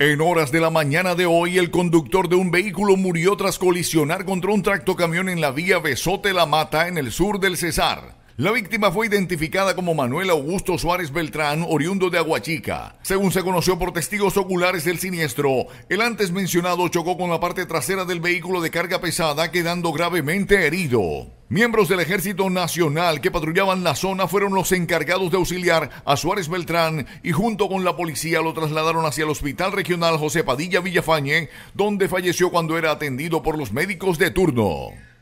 En horas de la mañana de hoy, el conductor de un vehículo murió tras colisionar contra un tractocamión en la vía Besote La Mata, en el sur del Cesar. La víctima fue identificada como Manuel Augusto Suárez Beltrán, oriundo de Aguachica. Según se conoció por testigos oculares del siniestro, el antes mencionado chocó con la parte trasera del vehículo de carga pesada, quedando gravemente herido. Miembros del Ejército Nacional que patrullaban la zona fueron los encargados de auxiliar a Suárez Beltrán y junto con la policía lo trasladaron hacia el Hospital Regional José Padilla Villafañe, donde falleció cuando era atendido por los médicos de turno.